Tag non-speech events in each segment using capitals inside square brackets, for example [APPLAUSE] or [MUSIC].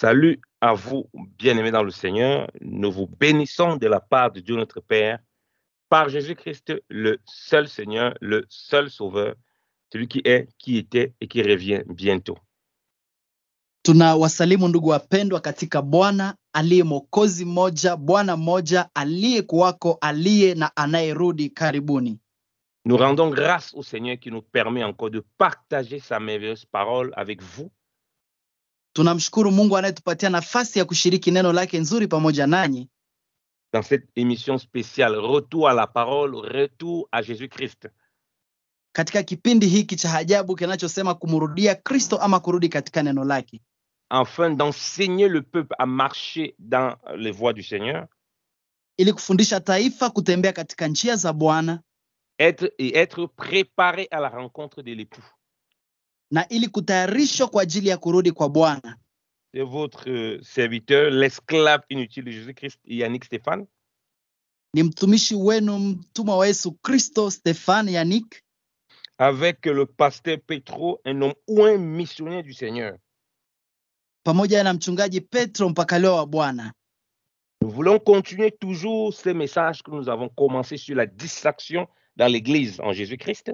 Salut à vous, bien-aimés dans le Seigneur. Nous vous bénissons de la part de Dieu notre Père, par Jésus-Christ, le seul Seigneur, le seul Sauveur, celui qui est, qui était et qui revient bientôt. Nous rendons grâce au Seigneur qui nous permet encore de partager sa merveilleuse parole avec vous Tunamshukuru Mungu anayetupatia nafasi ya kushiriki neno lake nzuri pamoja nanyi. Dans cette émission spéciale retour à la parole, retour à Jésus-Christ. Katika kipindi hiki cha ajabu kinachosema kumrudia Kristo ama kurudi katika neno lake. Enfin d'enseigner le peuple à marcher dans les voies du Seigneur. Ili kufundisha taifa kutembea katika njia za Bwana. Être et être préparé à la rencontre de l'époux. C'est votre euh, serviteur l'esclave inutile de Jésus-Christ Yannick Stéphane. Stéphane Yannick. Avec le pasteur Petro, un homme ou un missionnaire du Seigneur. Petro Bwana. Nous voulons continuer toujours ce message que nous avons commencé sur la dissection dans l'Église en Jésus-Christ.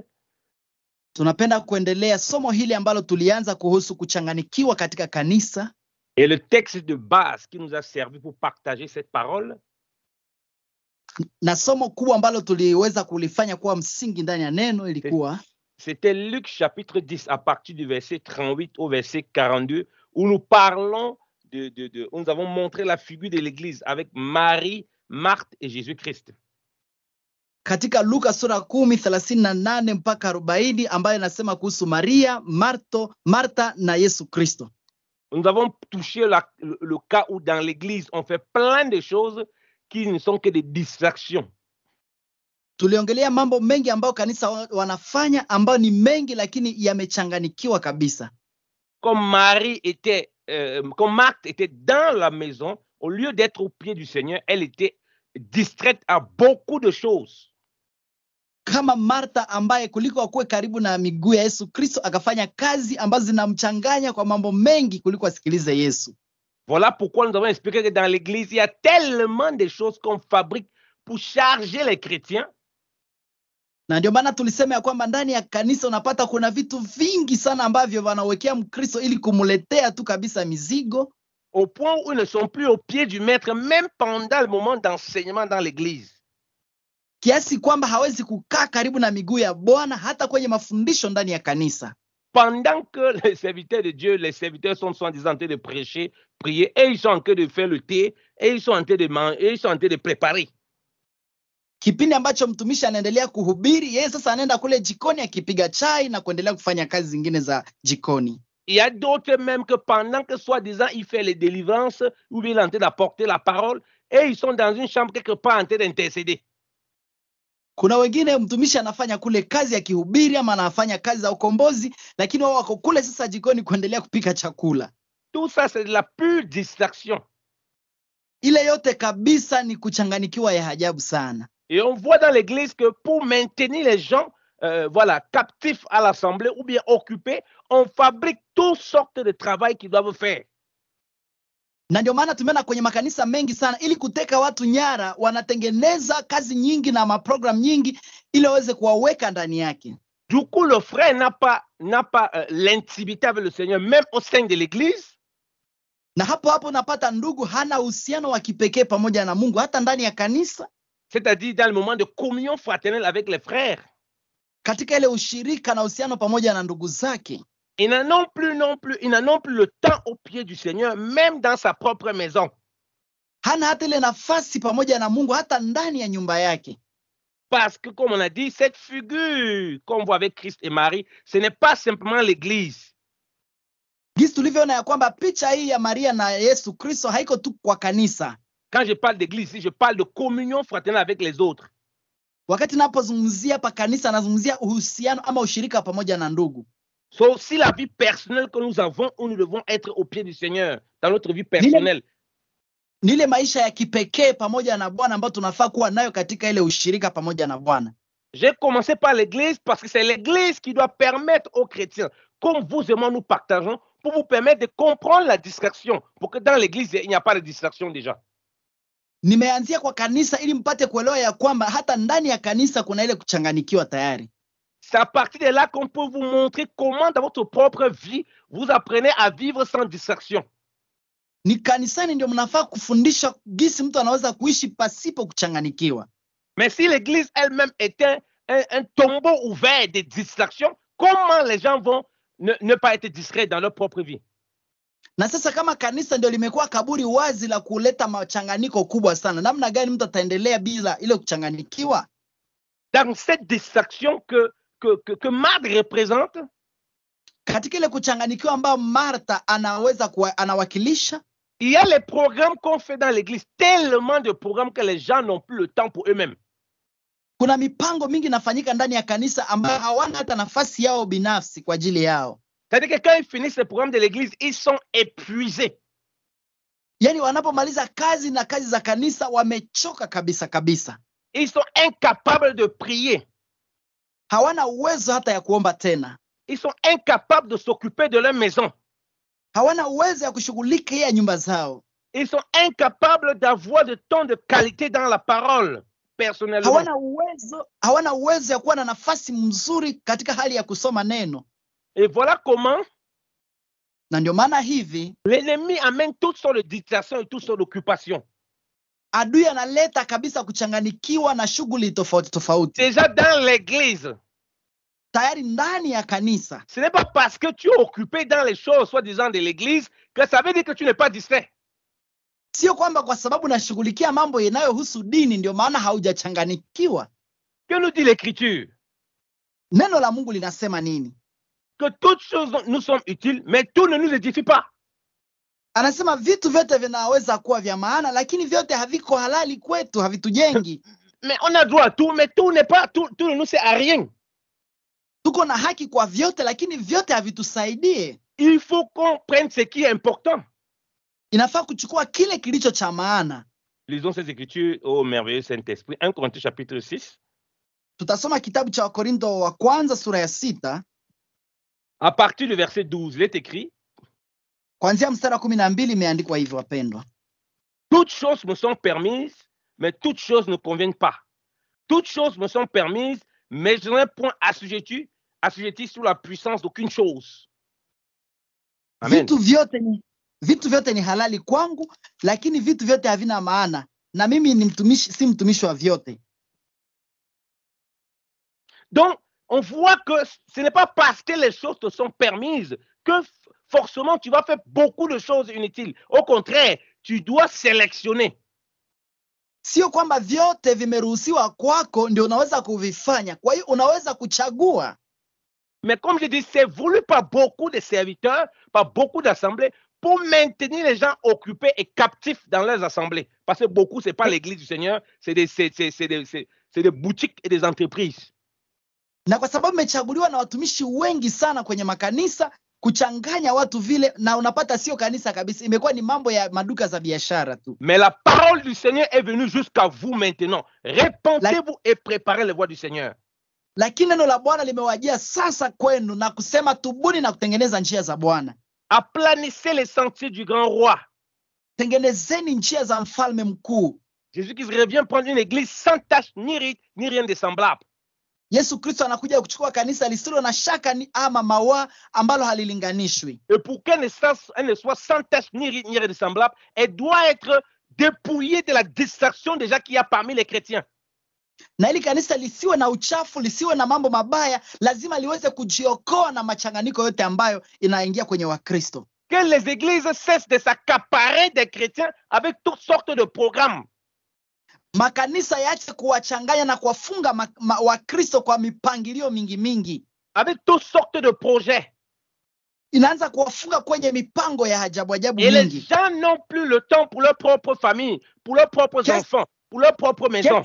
Et le texte de base qui nous a servi pour partager cette parole, c'était Luc chapitre 10 à partir du verset 38 au verset 42 où nous parlons de, nous avons montré la figure de l'Église avec Marie, Marthe et Jésus-Christ. katika Luka sura kumi thelathini na nane mpaka arobaini ambayo inasema kuhusu Maria, Marto, Marta na Yesu Kristo. Nous avons touché la, le, le cas où dans l'église on fait plein de choses qui ne sont que des distractions. Tuliongelea mambo mengi ambayo kanisa wanafanya ambayo ni mengi lakini yamechanganikiwa kabisa. Comme Marie était euh, comme Marthe était dans la maison au lieu d'être au pied du Seigneur, elle était distraite à beaucoup de choses kama Martha ambaye kuliko akuwe karibu na miguu ya Yesu Kristo akafanya kazi ambazo zinamchanganya kwa mambo mengi kuliko asikilize Yesu. Voilà pourquoi nous avons expliqué que dans l'église il y a tellement de choses qu'on fabrique pour charger les chrétiens. Na ndio maana tulisema ya kwamba ndani ya kanisa unapata kuna vitu vingi sana ambavyo wanawekea Mkristo ili kumletea tu kabisa mizigo. Au point où ils ne sont plus au pied du maître même pendant le moment d'enseignement dans l'église kiasi kwamba hawezi kukaa karibu na miguu ya Bwana hata kwenye mafundisho ndani ya kanisa. Pendant que les serviteurs de Dieu, les serviteurs sont soi-disant en train de prêcher, prier, et ils sont en train de faire le thé, et ils sont en train de manger, et ils sont en train de préparer. Kipindi ambacho mtumishi anaendelea kuhubiri, yeye sasa anaenda kule jikoni akipiga chai na kuendelea kufanya kazi zingine za jikoni. Il y a d'autres même que pendant que soi-disant il fait les délivrances, ou bien il est en train d'apporter la parole, et ils sont dans une chambre quelque part en train d'intercéder. Kuna wengine mtumishi anafanya kule kazi ya kihubiri ama anafanya kazi za ukombozi, lakini wao wako kule sasa jikoni kuendelea kupika chakula. Tout ça c'est la pure distraction. Ile yote kabisa ni kuchanganikiwa ya ajabu sana. Et on voit dans l'église que pour maintenir les gens euh, voilà, captifs à l'assemblée ou bien occupés, on fabrique toutes sortes de travail qu'ils doivent faire na ndio maana tumeona kwenye makanisa mengi sana, ili kuteka watu nyara, wanatengeneza kazi nyingi na maprogram nyingi ili waweze kuwaweka ndani yake. Du coup, le frère n'a pas, n'a pas uh, l'intimité avec le Seigneur, même au sein de l'église. Na hapo hapo unapata ndugu hana uhusiano wa kipekee pamoja na Mungu hata ndani ya kanisa, c'est-à-dire dans le moment de communion fraternelle avec les frères, katika ile ushirika na uhusiano pamoja na ndugu zake. Il n'en plus, non plus, il n'en plus le temps aux pieds du Seigneur, même dans sa propre maison. Hana nafasi pamoja na Mungu hata ndani ya nyumba yake. Parce que, comme on a dit, cette figure qu'on voit avec Christ et Marie, ce n'est pas simplement l'Église. Jinsi tulivyoona ya kwamba picha hii ya Maria na Yesu Kristo haiko tu kwa kanisa. Quand je parle d'église, je parle de communion fraternelle avec les autres. Wakati napozungumzia pa kanisa, nazungumzia uhusiano ama ushirika pamoja na ndugu. C'est aussi la vie personnelle que nous avons où nous devons être au pied du Seigneur, dans notre vie personnelle. Ni ya na Bwana ushirika na Bwana. J'ai commencé par l'église parce que c'est l'église qui doit permettre aux chrétiens, comme vous et moi nous partageons, pour vous permettre de comprendre la distraction, pour que dans l'église il n'y a pas de distraction déjà. Nimeanzia kwa kanisa ili mpate kwamba hata ndani kuna c'est à partir de là qu'on peut vous montrer comment, dans votre propre vie, vous apprenez à vivre sans distraction. Mais si l'église elle-même était un, tombeau ouvert de distractions, comment les gens vont ne, pas être distraits dans leur propre vie? Dans cette distraction que que, que, que Mad représente katika ile kuchanganyikiwa ambayo Martha anaweza kuwa, anawakilisha il y a les programmes qu'on fait dans l'église tellement de programmes que les gens n'ont plus le temps pour eux-mêmes kuna mipango mingi inafanyika ndani ya kanisa ambayo hawana hata nafasi yao binafsi kwa ajili yao que quand ils finissent les programmes de l'église ils sont épuisés yani wanapomaliza kazi na kazi za kanisa wamechoka kabisa kabisa ils sont incapables de prier hawana uwezo hata ya kuomba tena. Ils sont incapables de s'occuper de leur maison. Hawana uwezo ya kushughulikia nyumba zao. Ils sont incapables d'avoir de temps de qualité dans la parole personnellement. Hawana uwezo, hawana uwezo ya kuwa na nafasi mzuri katika hali ya kusoma neno. Et voilà comment na ndio maana hivi l'ennemi amène toutes sortes de distractions et toutes sortes d'occupations. adui analeta kabisa kuchanganikiwa na shughuli tofauti tofauti. Déjà dans l'église. Tayari ndani ya kanisa. Ce n'est pas parce que tu es occupé dans les choses soi-disant de l'église que ça veut dire que tu n'es pas distrait. Sio kwamba kwa sababu nashughulikia mambo yanayohusu dini ndio maana haujachanganikiwa. Que nous dit l'écriture? Neno la Mungu linasema nini? Que toutes choses nous sont utiles mais tout ne nous édifie pas. Anasema vitu vyote vinaweza kuwa vya maana, lakini vyote haviko halali kwetu, havitujengi. [LAUGHS] Mais on a droit tout, mais tout n'est pas tout, tout ne nous sert à rien. Tuko na haki kwa vyote, lakini vyote havitusaidie. Il faut qu'on prenne ce qui est important. Inafaa kuchukua kile kilicho cha maana. Lisons ces écritures au merveilleux Saint-Esprit. 1 Corinthiens chapitre 6. Tutasoma kitabu cha wakorintho wa kwanza sura ya sita. À partir du verset 12, il est écrit Kuanzia mstari wa kumi na mbili imeandikwa hivyo wapendwa. Toutes choses me sont permises, mais toutes choses ne conviennent pas. Toutes choses me sont permises, mais je n'ai point assujetti, assujetti sous la puissance d'aucune chose. Amen. Vitu vyote ni vitu vyote ni halali kwangu, lakini vitu vyote havina maana, na mimi ni mtumishi, si mtumishi wa vyote. Donc on voit que ce n'est pas parce que les choses te sont permises que forcément tu vas faire beaucoup de choses inutiles. Au contraire, tu dois sélectionner. vyote vimeruhusiwa kwako ndio unaweza kuvifanya, kwa hiyo unaweza kuchagua. Mais comme je dis, c'est voulu par beaucoup de serviteurs, par beaucoup d'assemblées, pour maintenir les gens occupés et captifs dans leurs assemblées. Parce que beaucoup, ce n'est pas l'église du Seigneur, c'est des, c'est, des, boutiques et des entreprises. na kwa sababu na watumishi wengi sana kwenye makanisa kuchanganya watu vile, na unapata sio kanisa kabisa, imekuwa ni mambo ya maduka za biashara tu. Mais la parole du Seigneur est venue jusqu'à vous maintenant, repentez-vous et préparez les voies du Seigneur. Lakini neno la Bwana limewajia sasa kwenu na kusema, tubuni na kutengeneza njia za Bwana. Aplanissez les sentiers du grand roi. Tengenezeni njia za mfalme mkuu. Jésus qui revient prendre une église sans tache ni rite ni rien de semblable. Yesu Kristo anakuja kuchukua kanisa lisilo na shaka ni ama mawa ambalo halilinganishwi. Et pour qu'elle ne, ne soit sans tache ni, ni ressemblable, elle doit être dépouillée de la distraction déjà qu'il y a parmi les chrétiens. Na ili kanisa lisiwe na uchafu, lisiwe na mambo mabaya, lazima liweze kujiokoa na machanganiko yote ambayo inaingia kwenye Wakristo. Que les églises cessent de s'accaparer des chrétiens avec toutes sortes de programmes makanisa yaache kuwachanganya na kuwafunga Wakristo kwa mipangilio mingi mingi, avec toutes sortes de projets inaanza kuwafunga kwenye mipango ya ajabu ajabu mingi. Et les gens n'ont plus le temps pour leur propre famille, pour leurs propres enfants, pour leur propre maison.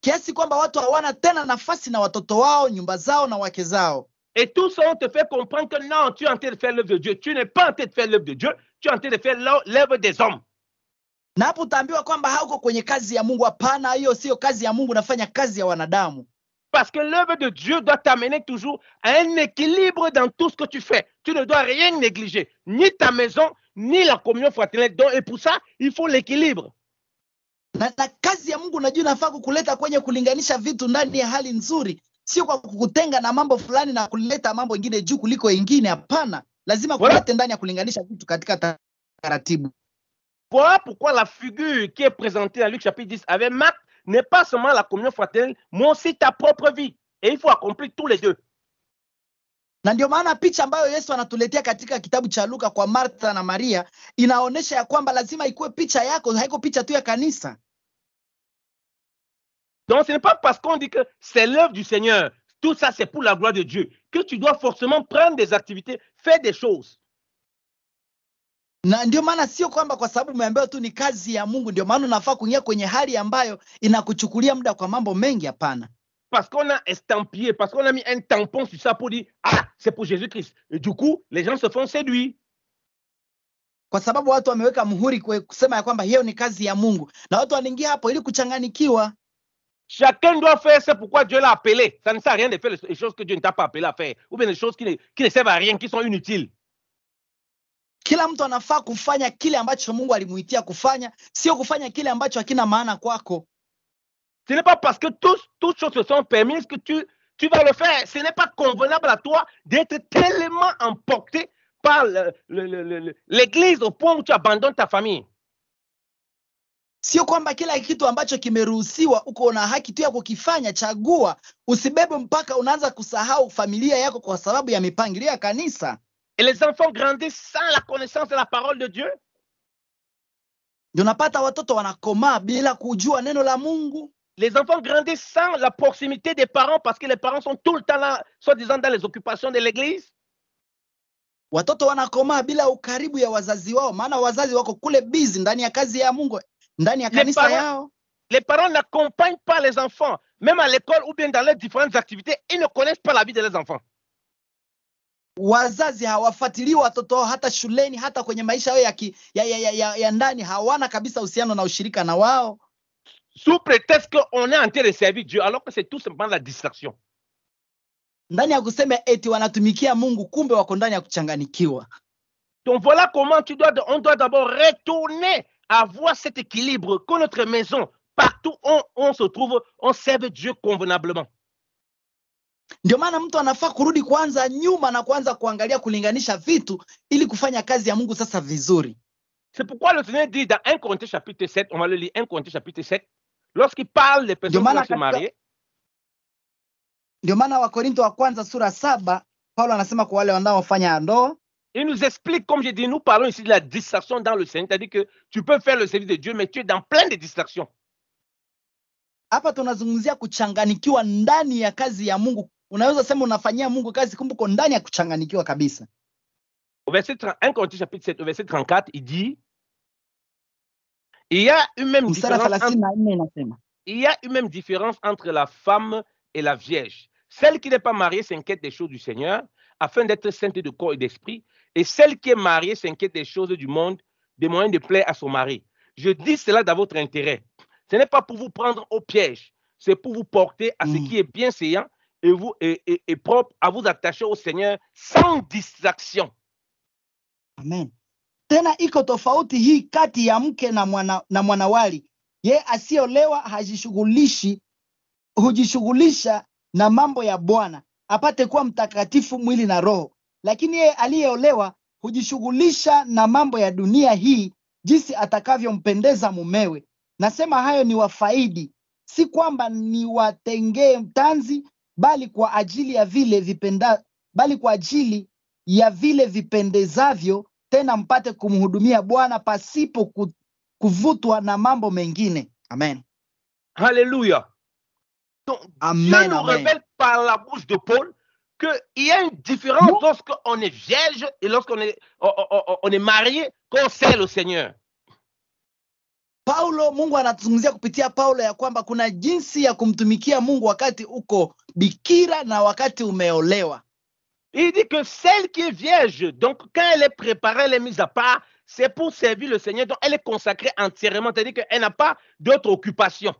Kiasi kwamba watu hawana tena nafasi na watoto wao, nyumba zao na wake zao. Et tout ça, on te fait comprendre que non, tu es en train de faire l'œuvre de Dieu. Tu n'es pas en train de faire l'œuvre de Dieu, tu es en train de faire l'œuvre des hommes na hapo utaambiwa kwamba hauko kwenye kazi ya Mungu. Hapana, hiyo sio kazi ya Mungu, nafanya kazi ya wanadamu. Parce que l'œuvre de Dieu doit t'amener toujours à un équilibre dans tout ce que tu fais. Tu ne dois rien négliger, ni ta maison, ni la communion fraternelle. Donc, et pour ça, il faut l'équilibre. Na, na kazi ya Mungu najua inafaa kukuleta kwenye kulinganisha vitu ndani ya hali nzuri, sio kwa kukutenga na mambo fulani na kuleta mambo ingine juu kuliko ingine. Hapana, lazima kulete ndani ya kulinganisha vitu katika taratibu. pourquoi la figure qui est présentée à Luc chapitre 10 avec Marc n'est pas seulement la communion fraternelle, mais aussi ta propre vie. Et il faut accomplir tous les deux. na picha Yesu katika kitabu kwa Martha na Maria picha yako, picha tu Donc ce n'est pas parce qu'on dit que c'est l'œuvre du Seigneur, tout ça c'est pour la gloire de Dieu, que tu dois forcément prendre des activités, faire des choses. na ndio maana sio kwamba kwa sababu umeambiwa tu ni kazi ya Mungu ndio maana unafaa kuingia kwenye hali ambayo inakuchukulia muda kwa mambo mengi. Hapana, parce qu'on a estampillé parce qu'on a mis un tampon sur ça pour dire ah c'est pour Jésus Christ et du coup les gens se font séduire kwa sababu watu wameweka muhuri kwe, kusema ya kwamba hiyo ni kazi ya Mungu na watu wanaingia hapo ili kuchanganikiwa. Chacun doit faire ce pourquoi Dieu l'a appelé. Ça ne sert à rien de faire les choses que Dieu ne t'a pas appelé à faire ou bien les choses qui ne, qui ne servent à rien, qui sont inutiles. Kila mtu anafaa kufanya kile ambacho Mungu alimuitia kufanya, sio kufanya kile ambacho hakina maana kwako. Ce n'est pas parce que tous, toutes choses se sont permises que tu, tu vas le faire. Ce n'est pas convenable à toi d'être tellement emporté par l'Église au point où tu abandonnes ta famille. Sio kwamba kila kitu ambacho kimeruhusiwa uko na haki tu ya kukifanya. Chagua, usibebe mpaka unaanza kusahau familia yako kwa sababu ya mipangilio ya kanisa. Et les enfants grandissent sans la connaissance de la parole de Dieu. Les enfants grandissent sans la proximité des parents parce que les parents sont tout le temps là, soi-disant dans les occupations de l'église. les parents, n'accompagnent pas les enfants, même à l'école ou bien dans les différentes activités, ils ne connaissent pas la vie de leurs enfants wazazi hawafuatilii watoto wao hata shuleni, hata kwenye maisha yao ya, ya, ya, ya, ya, ya ndani hawana kabisa uhusiano na ushirika na wao sous que on est en train de servir Dieu alors que c'est tout simplement la distraction. ndani ya kusema eti wanatumikia Mungu, kumbe wako ndani ya kuchanganikiwa. Donc voilà comment tu dois, on doit d'abord retourner avoir cet équilibre que notre maison, partout où on se trouve, on serve Dieu convenablement. Ndio maana mtu anafaa kurudi kwanza nyuma na kuanza kuangalia kulinganisha vitu ili kufanya kazi ya Mungu sasa vizuri. C'est pourquoi le Seigneur dit dans 1 Corinthiens chapitre 7, on va le lire 1 Corinthiens chapitre 7, lorsqu'il parle des personnes Ndio qui maana vont se Ndio maana wa kwanza sura saba Paulo anasema kwa wale wanaofanya ndoa il nous explique, comme j'ai dit, nous parlons ici de la distraction dans le Seigneur, c'est-à-dire que tu peux faire le service de Dieu, mais tu es dans plein de distractions. hapa tunazungumzia kuchanganikiwa ndani ya kazi ya Mungu Au verset 1 Corinthiens chapitre 7 verset 34, il dit il y a une même différence entre, il y a une même différence entre la femme et la vierge. Celle qui n'est pas mariée s'inquiète des choses du Seigneur afin d'être sainte de corps et d'esprit, et celle qui est mariée s'inquiète des choses du monde, des moyens de plaire à son mari. Je dis cela dans votre intérêt. Ce n'est pas pour vous prendre au piège, c'est pour vous porter à ce mm. qui est bien séant et, vous, et, et, et propre à vous attacher au Seigneur sans distraction. Amen. Tena iko tofauti hii kati ya mke na, mwana, na mwanawali. Yeye asiolewa hajishughulishi hujishughulisha na mambo ya Bwana apate kuwa mtakatifu mwili na roho, lakini yeye aliyeolewa hujishughulisha na mambo ya dunia hii jinsi atakavyompendeza mumewe. Nasema hayo ni wafaidi, si kwamba niwatengee tanzi bali kwa ajili ya vile vipenda, bali kwa ajili ya vile vipendezavyo, tena mpate kumhudumia Bwana pasipo kuvutwa na mambo mengine. Amen. Haleluya. amen, Dieu nous amen. révèle par la bouche de Paul qu'il y a une différence lorsqu'on est vierge et lorsqu'on est, on, on, on est marié, qu'on sait le Seigneur. Paulo, Mungu anatuzungumzia kupitia Paulo ya kwamba kuna jinsi ya kumtumikia Mungu wakati uko bikira na wakati umeolewa. Il dit que celle qui est vierge, donc quand elle est préparée, elle est mise à part, c'est pour servir le Seigneur, donc elle est consacrée entièrement, c'est-à-dire qu'elle n'a pas d'autre occupation.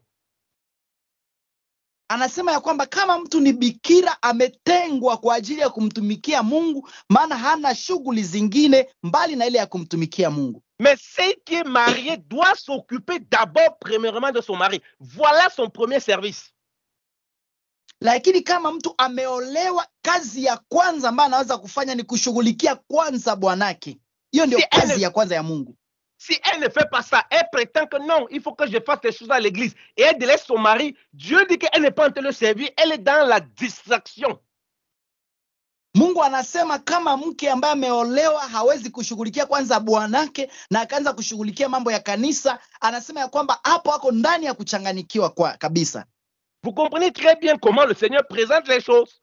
Anasema ya kwamba kama mtu ni bikira ametengwa kwa ajili ya kumtumikia Mungu, maana hana shughuli zingine mbali na ile ya kumtumikia Mungu. Mais celle qui est mariée doit s'occuper d'abord, premièrement, de son mari. Voilà son premier service. kwanza kwanza si elle, ya kwanza ya mungu si ne fait pas ça elle prétend que non il faut que je fasse des choses à l'église et elle délaisse son mari dieu dit qu'elle n'est pas en train de servir elle est dans la distraction Mungu anasema kama mke ambaye ameolewa hawezi kushughulikia kwanza bwanake na akaanza kushughulikia mambo ya kanisa, anasema ya kwamba hapo ako ndani ya kuchanganikiwa kwa kabisa. Vous comprenez très bien comment le Seigneur présente les choses.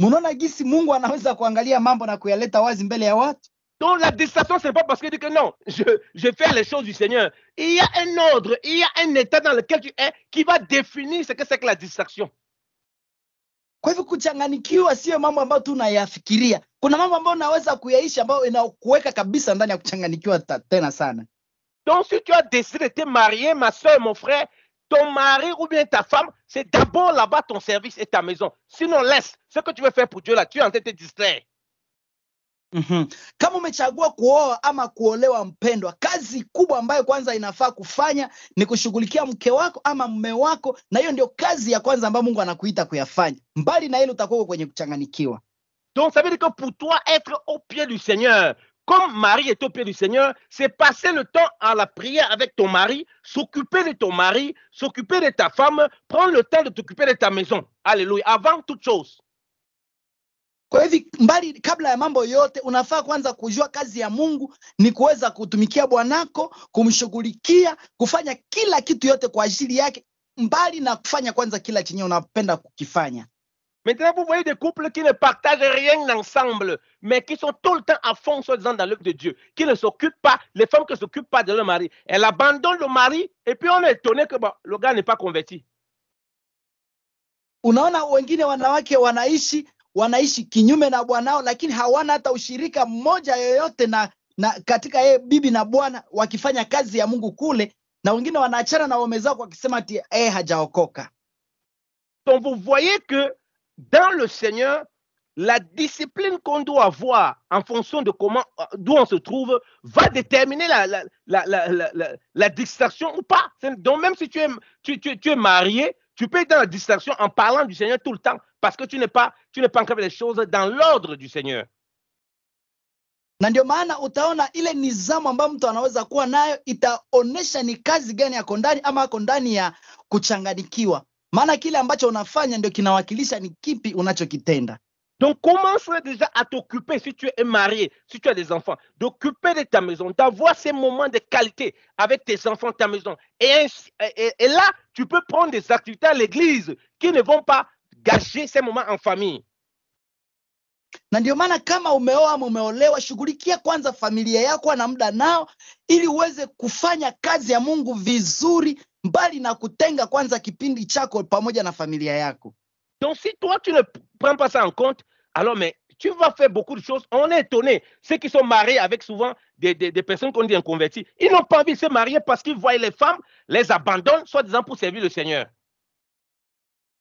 Munaona gisi Mungu anaweza kuangalia mambo na kuyaleta wazi mbele ya watu. Donc la distraction, ce n'est pas parce que tu dis que non, je, je fais les choses du Seigneur. Il y a un ordre, il y a un état dans lequel tu es qui va définir ce que c'est que la distraction. Kwa hivyo kuchanganikiwa sio mambo ambayo tunayafikiria. Kuna mambo ambayo unaweza kuyaisha ambayo inakuweka kabisa ndani ya kuchanganikiwa tena sana. Donc si tu as décidé de te marier, ma soeur, mon frère, ton mari ou bien ta femme, c'est d'abord là-bas ton service et ta maison. Sinon, laisse ce que tu veux faire pour Dieu là, tu es en train de te distraire. Mm -hmm. Kama umechagua kuoa ama kuolewa, mpendwa, kazi kubwa ambayo kwanza inafaa kufanya ni kushughulikia mke wako ama mume wako, na hiyo ndio kazi ya kwanza ambayo Mungu anakuita kuyafanya. Mbali na hilo, utakuwa kwenye kuchanganikiwa. Donc ça veut dire que pour toi être au pied du Seigneur comme Marie est au pied du Seigneur, c'est passer le temps à la prière avec ton mari, s'occuper de ton mari, s'occuper de ta femme, prendre le temps de t'occuper de ta maison. Alléluia, avant toute chose. Kwa hivi mbali, kabla ya mambo yote, unafaa kwanza kujua kazi ya Mungu ni kuweza kutumikia bwanako, kumshughulikia, kufanya kila kitu yote kwa ajili yake, mbali na kufanya kwanza kila chenye unapenda kukifanya. Maintenant, vous voyez des couples qui ne partagent rien ensemble, mais qui sont tout le temps à fond, soi-disant, dans l'œuvre de Dieu, qui ne s'occupent pas, les femmes qui ne s'occupent pas de leur mari. Elles abandonnent le mari, et puis on est étonné que bon, le gars n'est pas converti. Unaona wengine wanawake wanaishi wanaishi kinyume na bwanao, lakini hawana hata ushirika mmoja yoyote na, na katika yeye bibi na bwana, wakifanya kazi ya Mungu kule, na wengine wanaachana na waume zao wakisema ati yeye eh, hajaokoka. Donc vous voyez que dans le Seigneur la discipline qu'on doit avoir en fonction de comment euh, d'où on se trouve va déterminer la, la, la, la distraction ou pas. Donc même si tu es, tu, tu, tu es marié, tu peux être dans la distraction en parlant du Seigneur tout le temps parce que tu n'es pas, tu n'es pas encore les choses dans l'ordre du Seigneur. na ndio maana utaona ile nizamu ambayo mtu anaweza kuwa nayo itaonyesha ni kazi gani yako ndani ama ako ndani ya kuchanganikiwa maana kile ambacho unafanya ndio kinawakilisha ni kipi unachokitenda Donc commence déjà à t'occuper, si tu es marié, si tu as des enfants, d'occuper de ta maison, d'avoir ces moments de qualité avec tes enfants, ta maison. et, et là, tu peux prendre des activités à l'église qui ne vont pas gâcher ces moments en famille. Donc si toi tu ne prends pas ça en compte, alors mais tu vas faire beaucoup de choses. On est étonné. Ceux qui sont mariés avec souvent des, des, des personnes qu'on dit inconverties, ils n'ont pas envie de se marier parce qu'ils voient les femmes les abandonnent, soi-disant pour servir le Seigneur.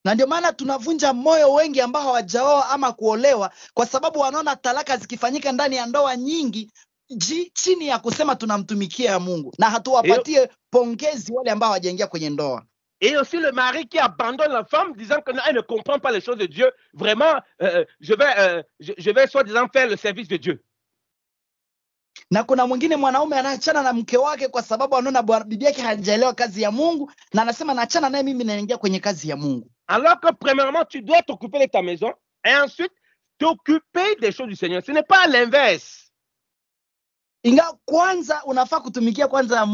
na ndio maana tunavunja moyo wengi ambao hawajaoa ama kuolewa, kwa sababu wanaona talaka zikifanyika ndani ya ndoa nyingi ji, chini ya kusema tunamtumikia Mungu na hatuwapatie pongezi wale ambao hawajaingia kwenye ndoa. Et aussi le mari qui abandonne la femme disant elle ne comprend pas les choses de Dieu. Vraiment, euh, euh, je vais, euh, je, je vais soi-disant faire le service de Dieu na kuna mwingine mwanaume anaachana na mke wake kwa sababu anaona bibi yake hajaelewa kazi ya Mungu, na anasema naachana naye, mimi naingia kwenye kazi ya Mungu. Alors que premièrement tu dois t'occuper de ta maison et ensuite t'occuper des choses du Seigneur, ce n'est pas l'inverse. Ingawa kwanza unafaa kutumikia kwanza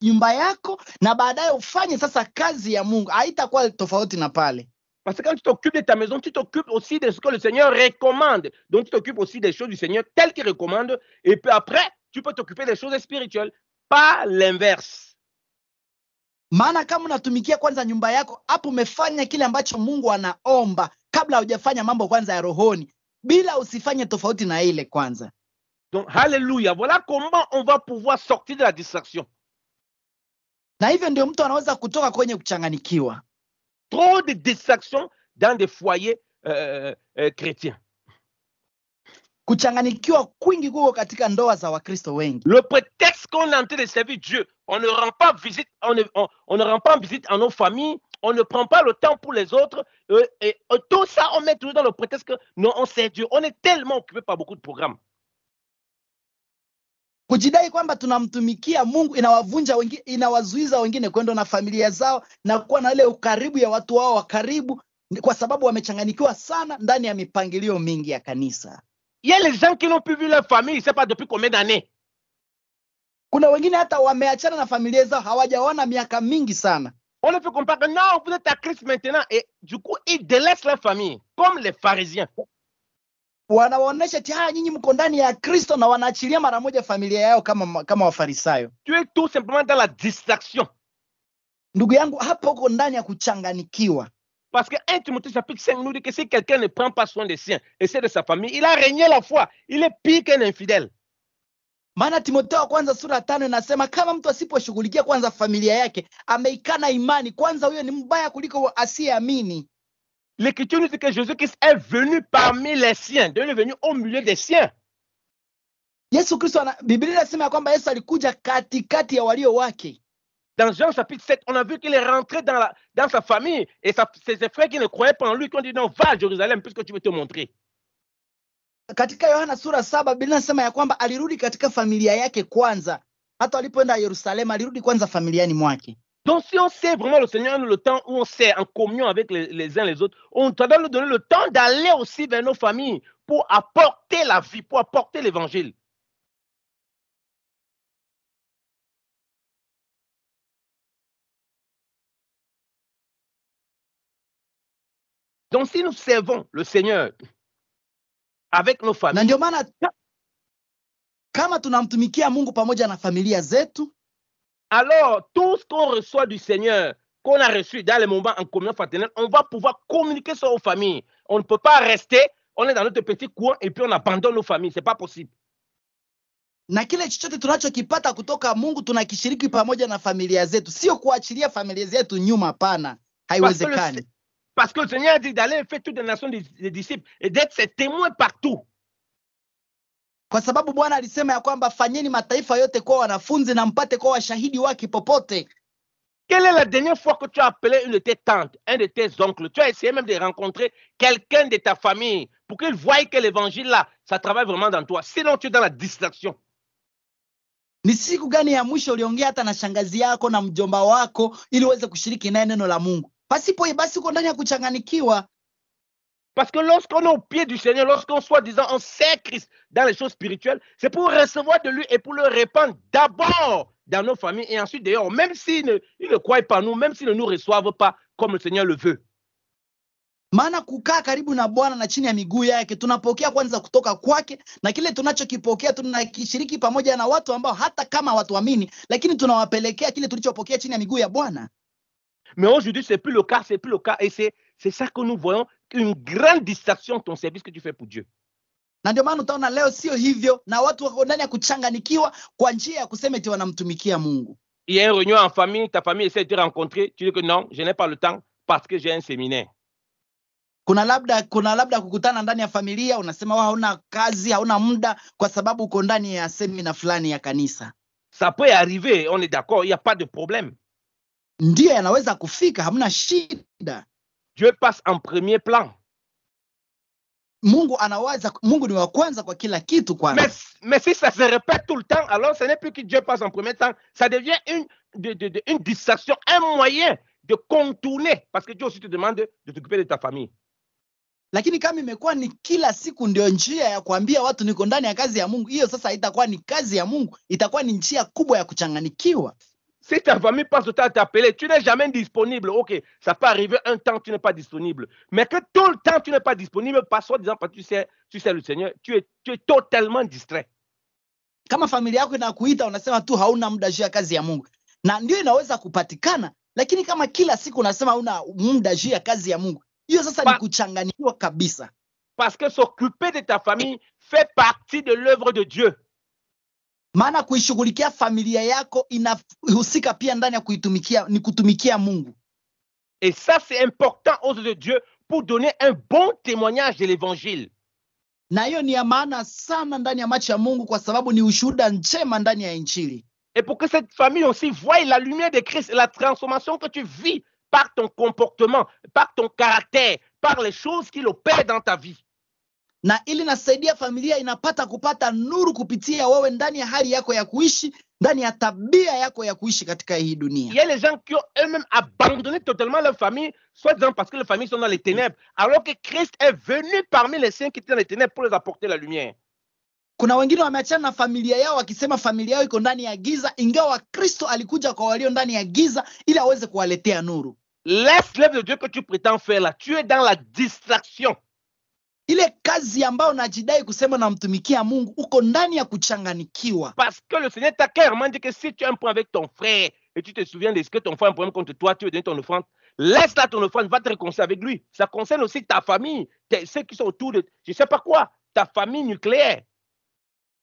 nyumba yako na baadaye ufanye sasa kazi ya Mungu, haitakuwa tofauti na pale Parce que quand tu t'occupes de ta maison, tu t'occupes aussi de ce que le Seigneur recommande. Donc tu t'occupes aussi des choses du Seigneur telles qu'il recommande. Et puis après, tu peux t'occuper des choses spirituelles, pas l'inverse. Maana kama unatumikia kwanza nyumba yako, hapo umefanya kile ambacho Mungu anaomba kabla hujafanya mambo kwanza ya rohoni, bila usifanye tofauti na ile kwanza. Donc, haleluya, voilà comment on va pouvoir sortir de la distraction. Na hivyo ndio mtu anaweza kutoka kwenye kuchanganikiwa. Trop de distractions dans des foyers euh, euh, chrétiens kuchanganikiwa kwingi kuko katika ndoa za Wakristo wengi. Le pretexte qu'on est en train de servir Dieu, on ne rend pas visite, on ne, on, on ne rend pas visite à nos familles, on ne prend pas le temps pour les autres. Euh, et, euh, tout ça, on met toujours dans le prétexte que non, on sert Dieu. On est tellement occupé par beaucoup de programmes. kujidai kwamba tunamtumikia Mungu inawavunja wengi, inawazuiza wengine kwenda na familia zao na kuwa na ile ukaribu ya watu wao wa karibu, kwa sababu wamechanganikiwa sana ndani ya mipangilio mingi ya kanisa. Il y a les gens qui n'ont plus vu leur famille, ils ne savent pas depuis combien d'années. Kuna wengine hata wameachana na familia zao hawajaona miaka mingi sana. On ne peut comprendre que non, vous êtes à Christ maintenant et du coup ils délaissent leur famille comme les pharisiens. Wanaonesha ti haya ah, nyinyi mko ndani ya Kristo na wanaachilia mara moja familia yao kama kama Wafarisayo. Tu es tout simplement dans la distraction. Ndugu yangu, hapo uko ndani ya kuchanganikiwa. Parce que 1 Timothée chapitre 5 nous dit que si quelqu'un ne prend pas soin des siens et c'est de sa famille, il a régné la foi. Il est pire qu'un infidèle. maana timotheo kwanza sura tano inasema kama mtu asiposhughulikia kwanza familia yake ameikana imani kwanza huyo ni mbaya kuliko asiyeamini l'écriture nous dit que jésus christ est venu parmi les siens donc il est venu au milieu des siens yesu kristo biblia inasema ya kwamba yesu alikuja katikati ya walio wake Dans Jean chapitre 7, on a vu qu'il est rentré dans, sa famille et ses frères qui ne croyaient pas en lui, qui ont dit non, va à Jérusalem puisque tu veux te montrer. Donc si on sait vraiment le Seigneur, le temps où on sait en communion avec les, les uns les autres, on doit nous donner le temps d'aller aussi vers nos familles pour apporter la vie, pour apporter l'évangile. Donc, si nous servons le Seigneur avec nos familles, ndio maana kama tunamtumikia Mungu pamoja na familia zetu, alors tout ce qu'on reçoit du Seigneur, qu'on a reçu dans les moments en communion fraternelle, on va pouvoir communiquer ça aux familles. On ne peut pas rester, on est dans notre petit coin et puis on abandonne nos familles. C'est pas possible. na kile chochote tunachokipata kutoka mungu tunakishiriki pamoja na familia zetu sio kuachilia familia zetu nyuma pana haiwezekani parce que le Seigneur a dit d'aller faire toutes les nations des, disciples et d'être ses témoins partout. Quelle est la dernière fois que tu as appelé une de tes tantes, un de tes oncles Tu as essayé même de rencontrer quelqu'un de ta famille pour qu'il voie que l'évangile-là, ça travaille vraiment dans toi. Sinon, tu es dans la distraction. Ni shangazi wako kushiriki la Mungu? Pasipo yeye basi uko ndani ya kuchanganikiwa. Parce que lorsqu'on est au pied du Seigneur, lorsqu'on soit disant on sait Christ dans les choses spirituelles, c'est pour recevoir de lui et pour le répandre d'abord dans nos familles et ensuite d'ailleurs, même s'ils ne, il ne croient pas nous, même s'ils ne nous reçoivent pas comme le Seigneur le veut. maana kukaa karibu na Bwana na chini ya miguu yake tunapokea kwanza kutoka kwake, na kile tunachokipokea tunakishiriki pamoja na watu ambao hata kama watuamini lakini tunawapelekea kile tulichopokea chini ya miguu ya Bwana. Mais aujourd'hui, ce n'est plus le cas, ce n'est plus le cas. Et c'est, c'est ça que nous voyons, une grande distraction ton service que tu fais pour Dieu. Il y a utaona réunion en famille ta famille essaie de te rencontrer tu dis que non je n'ai pas le temps parce que j'ai un séminaire ça peut arriver on est d'accord il n'y a pas de problème ndiyo yanaweza kufika hamna shida dieu passe en premier plan mungu anaweza mungu ni wa kwanza kwa kila kitu kwanza mais, mais si ça se répète tout le temps alors ce n'est plus que dieu passe en premier temps ça devient une, de, de, de, une distraction un moyen de contourner parce que dieu aussi te demande de t'occuper de ta famille lakini kama imekuwa ni kila siku ndio njia ya kuambia watu niko ndani ya kazi ya mungu hiyo sasa itakuwa ni kazi ya mungu itakuwa ni njia kubwa ya kuchanganikiwa Si ta famille passe le temps à t'appeler, tu n'es jamais disponible. Ok, ça peut arriver un temps, tu n'es pas disponible. Mais que tout le temps, tu n'es pas disponible, pas soi-disant, parce que tu sais, tu sais le Seigneur, tu es, tu es totalement distrait. kama familia yako inakuita unasema tu hauna muda juu ya kazi ya mungu na ndio inaweza kupatikana lakini kama kila siku unasema hauna muda juu ya kazi ya mungu hiyo sasa pa, ni kuchanganyikiwa kabisa parce que s'occuper de ta famille fait partie de l'œuvre de dieu et ça c'est important aux yeux de Dieu pour donner un bon témoignage de l'évangile. ni ni Et pour que cette famille aussi voie la lumière de Christ et la transformation que tu vis par ton comportement, par ton caractère, par les choses qu'il opère dans ta vie. na ili nasaidia familia inapata kupata nuru kupitia wewe ndani ya hali yako ya kuishi ndani ya tabia yako ya kuishi katika hii dunia. Il y a les gens qui ont eux-mêmes abandonné totalement leur famille, soit disant parce que les familles sont dans les ténèbres, alors que Christ est venu parmi les saints qui étaient dans les ténèbres pour les apporter la lumière. Kuna wengine wameachana na familia yao wakisema familia yao iko ndani ya giza, ingawa Kristo alikuja kwa walio ndani ya giza ili aweze kuwaletea nuru. Laisse l'œuvre de Dieu que tu prétends faire là, tu es dans la distraction ile kazi ambayo najidai kusema namtumikia Mungu, uko ndani ya kuchanganikiwa. Parce que le Seigneur t'a clairement dit que si tu as un problème avec ton frère et tu te souviens de ce que ton frère a un problème contre toi, tu veux donner ton offrande, laisse là ton offrande, va te réconcilier avec lui. Ça concerne aussi ta famille, tes, ceux qui sont autour de, je sais pas quoi, ta famille nucléaire.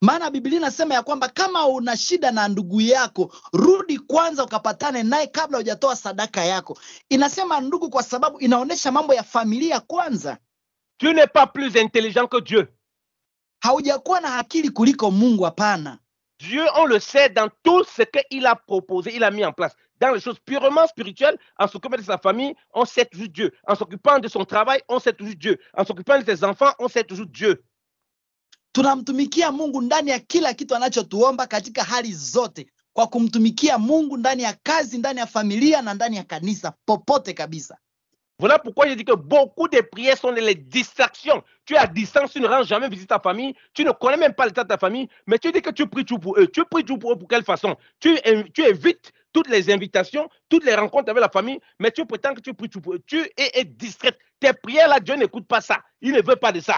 Maana Biblia inasema ya kwamba kama una shida na ndugu yako, rudi kwanza ukapatane naye kabla hujatoa sadaka yako. Inasema ndugu kwa sababu inaonyesha mambo ya familia kwanza. Tu n'es pas plus intelligent que Dieu. Haujakuwa na akili kuliko Mungu hapana. Dieu, on le sait, dans tout ce qu'il a proposé, il a mis en place. Dans les choses purement spirituelles, en s'occupant de sa famille, on sait toujours Dieu. En s'occupant de son travail, on sait toujours Dieu. En s'occupant de ses enfants, on sait toujours Dieu. Tunamtumikia Mungu ndani ya kila kitu anachotuomba katika hali zote, kwa kumtumikia Mungu ndani ya kazi, ndani ya familia na ndani ya kanisa, popote kabisa. Voilà pourquoi je dis que beaucoup de prières sont les distractions. Tu es à distance, tu ne rends jamais visite à ta famille, tu ne connais même pas l'état de ta famille, mais tu dis que tu pries tout pour eux. Tu pries tout pour eux pour quelle façon tu, évites toutes les invitations, toutes les rencontres avec la famille, mais tu prétends que tu pries tout pour eux. Tu es, es distraite. Tes prières là, Dieu n'écoute pas ça. Il ne veut pas de ça.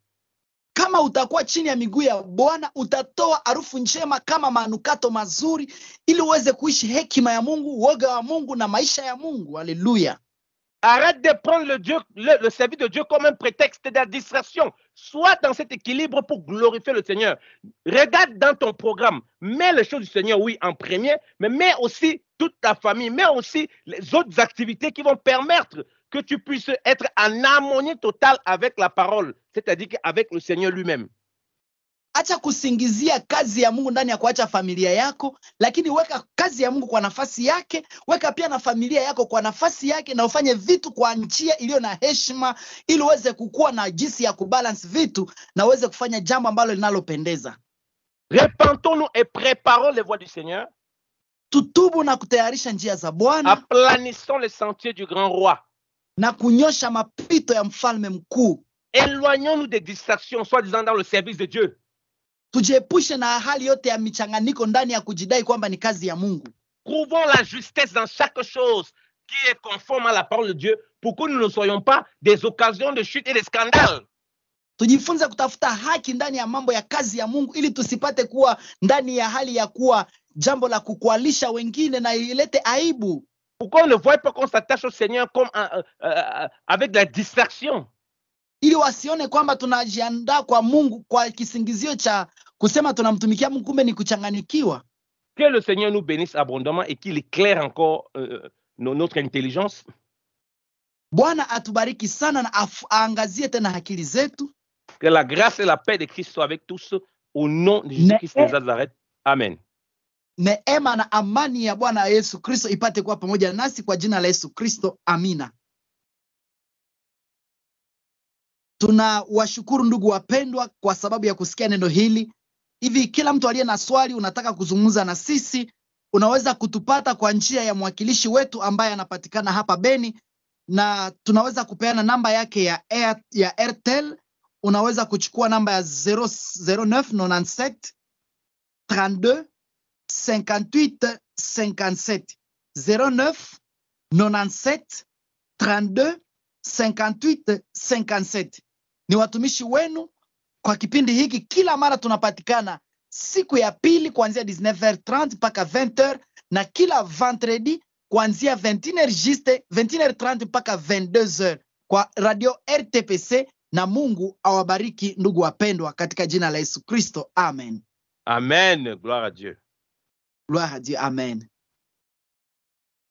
Arrête de prendre le, service de Dieu comme un prétexte de distraction. Sois dans cet équilibre pour glorifier le Seigneur. Regarde dans ton programme, mets les choses du Seigneur, oui, en premier, mais mets aussi toute ta famille, mets aussi les autres activités qui vont permettre que tu puisses être en harmonie totale avec la parole, c'est-à-dire avec le Seigneur lui-même. Acha kusingizia kazi ya Mungu ndani ya kuacha familia yako, lakini weka kazi ya Mungu kwa nafasi yake, weka pia na familia yako kwa nafasi yake, na ufanye vitu kwa njia iliyo na heshima, ili uweze kukua na jinsi ya kubalance vitu na uweze kufanya jambo ambalo linalopendeza. Repentons-nous et préparons les voies du Seigneur. Tutubu na kutayarisha njia za Bwana. Aplanissons les sentiers du grand roi. na kunyosha mapito ya mfalme mkuu. Éloignons-nous des distractions, soi-disant dans le service de Dieu. Tujiepushe na hali yote ya michanganyiko ndani ya kujidai kwamba ni kazi ya Mungu. Trouvons la justesse dans chaque chose qui est conforme à la parole de Dieu pour que nous ne soyons pas des occasions de chute et de scandale. Tujifunze kutafuta haki ndani ya mambo ya kazi ya Mungu ili tusipate kuwa ndani ya hali ya kuwa jambo la kukwalisha wengine na ilete aibu. Pourquoi on ne voit pas qu'on s'attache au Seigneur comme euh, euh, euh avec la distraction ili wasione kwamba tunajiandaa kwa Mungu kwa kisingizio cha kusema tunamtumikia Mungu, kumbe ni kuchanganyikiwa. Que le Seigneur nous bénisse abondamment et qu'il éclaire encore euh, euh notre intelligence. Bwana atubariki sana na aangazie tena akili zetu. Que la grâce et la paix de Christ soient avec tous au nom de Jésus-Christ de Nazareth. Amen. Neema na amani ya Bwana Yesu Kristo ipate kuwa pamoja nasi kwa jina la Yesu Kristo, amina. Tunawashukuru ndugu wapendwa kwa sababu ya kusikia neno hili. Hivi kila mtu aliye na swali, unataka kuzungumza na sisi, unaweza kutupata kwa njia ya mwakilishi wetu ambaye anapatikana hapa Beni, na tunaweza kupeana namba yake ya Air, ya Airtel. Unaweza kuchukua namba ya 00997 32 58 57 09 97 32 58 57. Ni watumishi wenu kwa kipindi hiki, kila mara tunapatikana siku ya pili kuanzia 19h30 mpaka 20h na kila vendredi kuanzia 21h 30 mpaka 22h kwa radio RTPC, na Mungu awabariki ndugu wapendwa, katika jina la Yesu Kristo, amen. Amen, gloire a Dieu. Gloire à Dieu. Amen.